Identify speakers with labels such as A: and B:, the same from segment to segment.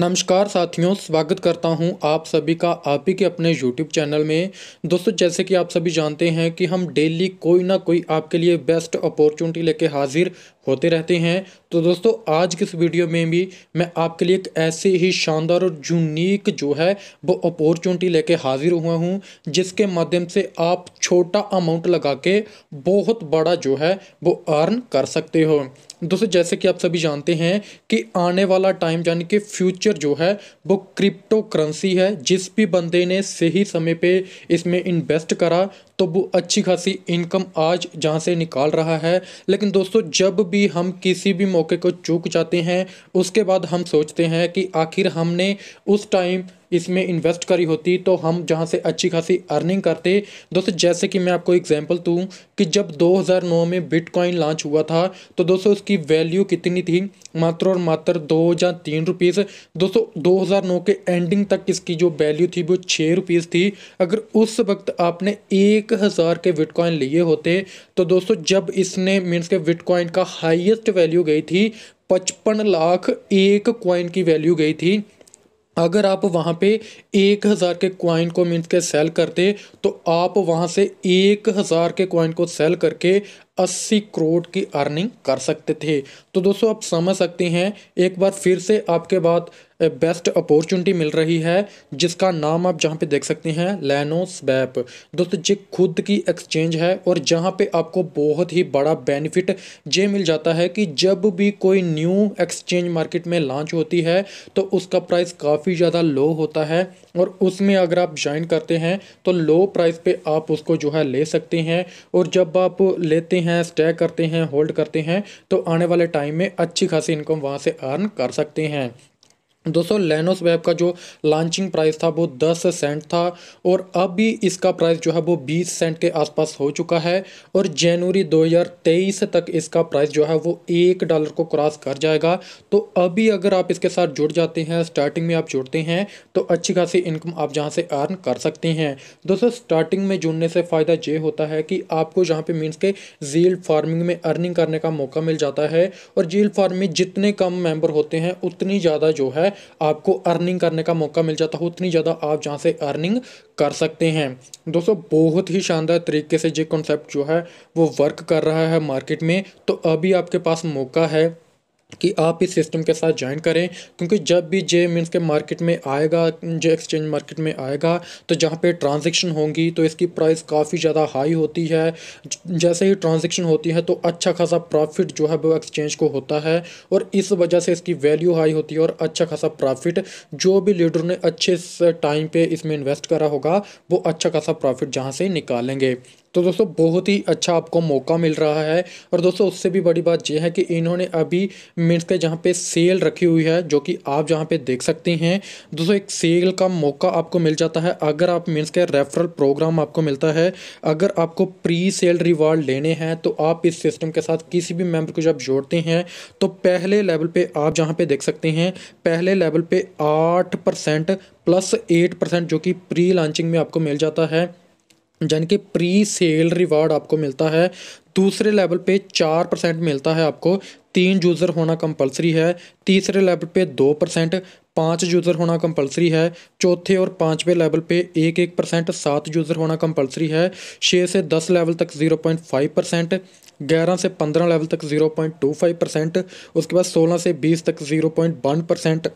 A: नमस्कार साथियों स्वागत करता हूं आप सभी का आप ही के अपने YouTube चैनल में दोस्तों जैसे कि आप सभी जानते हैं कि हम डेली कोई ना कोई आपके लिए बेस्ट अपॉर्चुनिटी लेके हाजिर होते रहते हैं तो दोस्तों आज की इस वीडियो में भी मैं आपके लिए एक ऐसे ही शानदार और यूनिक जो है वो अपॉर्चुनिटी लेके हाजिर हुआ हूँ जिसके माध्यम से आप छोटा अमाउंट लगा के बहुत बड़ा जो है वो अर्न कर सकते हो दोस्तों जैसे कि आप सभी जानते हैं कि आने वाला टाइम यानी कि फ्यूचर फ्यूचर जो है वो क्रिप्टो करेंसी है जिस भी बंदे ने सही समय पे इसमें इन्वेस्ट करा तो वो अच्छी खासी इनकम आज जहाँ से निकाल रहा है लेकिन दोस्तों जब भी हम किसी भी मौके को चूक जाते हैं उसके बाद हम सोचते हैं कि आखिर हमने उस टाइम इसमें इन्वेस्ट करी होती तो हम जहाँ से अच्छी खासी अर्निंग करते दोस्तों जैसे कि मैं आपको एग्जाम्पल दूँ कि जब 2009 में बिटकॉइन लॉन्च हुआ था तो दोस्तों उसकी वैल्यू कितनी थी मात्र और मात्र दो या तीन रुपीज़ दोस्तों दो के एंडिंग तक इसकी जो वैल्यू थी वो छः रुपीज़ थी अगर उस वक्त आपने एक हज़ार के बिटकॉइन लिए होते तो दोस्तों जब इसने मीन्स के बिटकॉइन का हाईएस्ट वैल्यू गई थी पचपन लाख एक कॉइन की वैल्यू गई थी अगर आप वहाँ पे एक हज़ार के क्वाइन को मीन्स के सेल करते तो आप वहाँ से एक हज़ार के क्वाइन को सेल करके अस्सी करोड़ की अर्निंग कर सकते थे तो दोस्तों आप समझ सकते हैं एक बार फिर से आपके बाद बेस्ट अपॉर्चुनिटी मिल रही है जिसका नाम आप जहाँ पे देख सकते हैं लैनो स्वैप दोस्तों ये खुद की एक्सचेंज है और जहाँ पे आपको बहुत ही बड़ा बेनिफिट ये मिल जाता है कि जब भी कोई न्यू एक्सचेंज मार्केट में लॉन्च होती है तो उसका प्राइस काफ़ी ज़्यादा लो होता है और उसमें अगर आप ज्वाइन करते हैं तो लो प्राइस पर आप उसको जो है ले सकते हैं और जब आप लेते हैं स्टे करते हैं होल्ड करते हैं तो आने वाले टाइम में अच्छी खासी इनकम वहाँ से अर्न कर सकते हैं दोस्तों लेनोस वेब का जो लॉन्चिंग प्राइस था वो 10 सेंट था और अब भी इसका प्राइस जो है वो 20 सेंट के आसपास हो चुका है और जनवरी 2023 तक इसका प्राइस जो है वो एक डॉलर को क्रॉस कर जाएगा तो अभी अगर आप इसके साथ जुड़ जाते हैं स्टार्टिंग में आप जुड़ते हैं तो अच्छी खासी इनकम आप जहाँ से अर्न कर सकते हैं दोस्तों स्टार्टिंग में जुड़ने से फ़ायदा ये होता है कि आपको जहाँ पर मीन्स के जील फार्मिंग में अर्निंग करने का मौका मिल जाता है और जील फार्मिंग में जितने कम मेम्बर होते हैं उतनी ज़्यादा जो है आपको अर्निंग करने का मौका मिल जाता है उतनी ज़्यादा आप जहाँ से अर्निंग कर सकते हैं दोस्तों बहुत ही शानदार तरीके से ये कॉन्सेप्ट जो है वो वर्क कर रहा है मार्केट में तो अभी आपके पास मौका है कि आप इस सिस्टम के साथ ज्वाइन करें क्योंकि जब भी जे मीन्स के मार्केट में आएगा जे एक्सचेंज मार्केट में आएगा तो जहाँ पे ट्रांजेक्शन होंगी तो इसकी प्राइस काफ़ी ज़्यादा हाई होती है जैसे ही ट्रांजेक्शन होती है तो अच्छा खासा प्रॉफिट जो है वो एक्सचेंज को होता है और इस वजह से इसकी वैल्यू हाई होती है और अच्छा खासा प्रॉफिट जो भी लीडर ने अच्छे टाइम पर इसमें इन्वेस्ट करा होगा वो अच्छा खासा प्रॉफिट जहाँ से निकालेंगे तो दोस्तों बहुत ही अच्छा आपको मौका मिल रहा है और दोस्तों उससे भी बड़ी बात यह है कि इन्होंने अभी मिनट्स के जहाँ पे सेल रखी हुई है जो कि आप जहाँ पे देख सकते हैं दोस्तों एक सेल का मौका आपको मिल जाता है अगर आप मिनट्स के रेफरल प्रोग्राम आपको मिलता है अगर आपको प्री सेल रिवार्ड लेने हैं तो आप इस सिस्टम के साथ किसी भी मेम्बर को जब जोड़ते हैं तो पहले लेवल पर आप जहाँ पर देख सकते हैं पहले लेवल पर आठ परसेंट प्लस एट परसेंट जो कि प्री लॉन्चिंग में आपको मिल जाता है यानी कि प्री सेल रिवार्ड आपको मिलता है दूसरे लेवल पे चार परसेंट मिलता है आपको तीन यूज़र होना कंपलसरी है तीसरे लेवल पे दो परसेंट पाँच यूज़र होना कंपलसरी है चौथे और पाँचवें लेवल पे एक एक परसेंट सात यूज़र होना कंपलसरी है छः से दस लेवल तक ज़ीरो पॉइंट फाइव परसेंट ग्यारह से पंद्रह लेवल तक zero point two five percent उसके बाद सोलह से बीस तक ज़ीरो पॉइंट वन परसेंट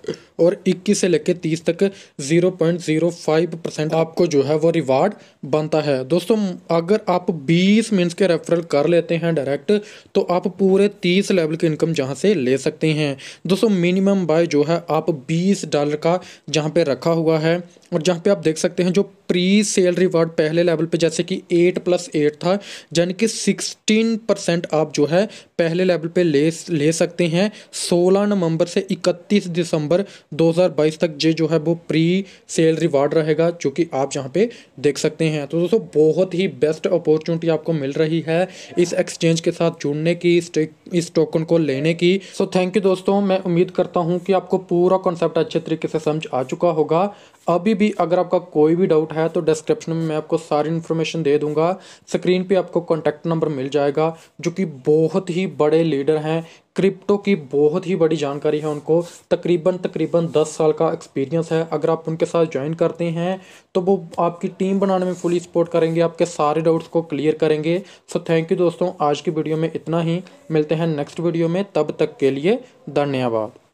A: और इक्कीस से लेकर तीस तक zero point zero five percent आपको जो है वो रिवार्ड बनता है दोस्तों अगर आप बीस मिनट्स के रेफरल कर लेते हैं डायरेक्ट तो आप पूरे तीस लेवल की इनकम जहाँ से ले सकते हैं दोस्तों मिनिमम बाय जो है आप बीस बीस डॉलर का जहाँ पे रखा हुआ है और जहाँ पे आप देख सकते हैं जो प्री सेल रिवार्ड पहले लेवल पे जैसे कि एट प्लस एट था यानी कि सिक्सटीन परसेंट आप जो है पहले लेवल पे ले ले सकते हैं सोलह नवंबर से इकतीस दिसंबर 2022 तक ये जो है वो प्री सेल रिवार्ड रहेगा जो कि आप जहाँ पे देख सकते हैं तो दोस्तों बहुत ही बेस्ट अपॉर्चुनिटी आपको मिल रही है इस एक्सचेंज के साथ जुड़ने की इस टोकन को लेने की सो थैंक यू दोस्तों मैं उम्मीद करता हूँ कि आपको पूरा कॉन्सेप्ट आपको अच्छे तरीके से समझ आ चुका होगा अभी भी अगर आपका कोई भी डाउट है तो डिस्क्रिप्शन में मैं आपको सारी इन्फॉर्मेशन दे दूंगा स्क्रीन पे आपको कॉन्टैक्ट नंबर मिल जाएगा जो कि बहुत ही बड़े लीडर हैं क्रिप्टो की बहुत ही बड़ी जानकारी है उनको तकरीबन तकरीबन दस साल का एक्सपीरियंस है अगर आप उनके साथ ज्वाइन करते हैं तो वो आपकी टीम बनाने में फुली सपोर्ट करेंगे आपके सारे डाउट्स को क्लियर करेंगे सो थैंक यू दोस्तों आज की वीडियो में इतना ही मिलते हैं नेक्स्ट वीडियो में तब तक के लिए धन्यवाद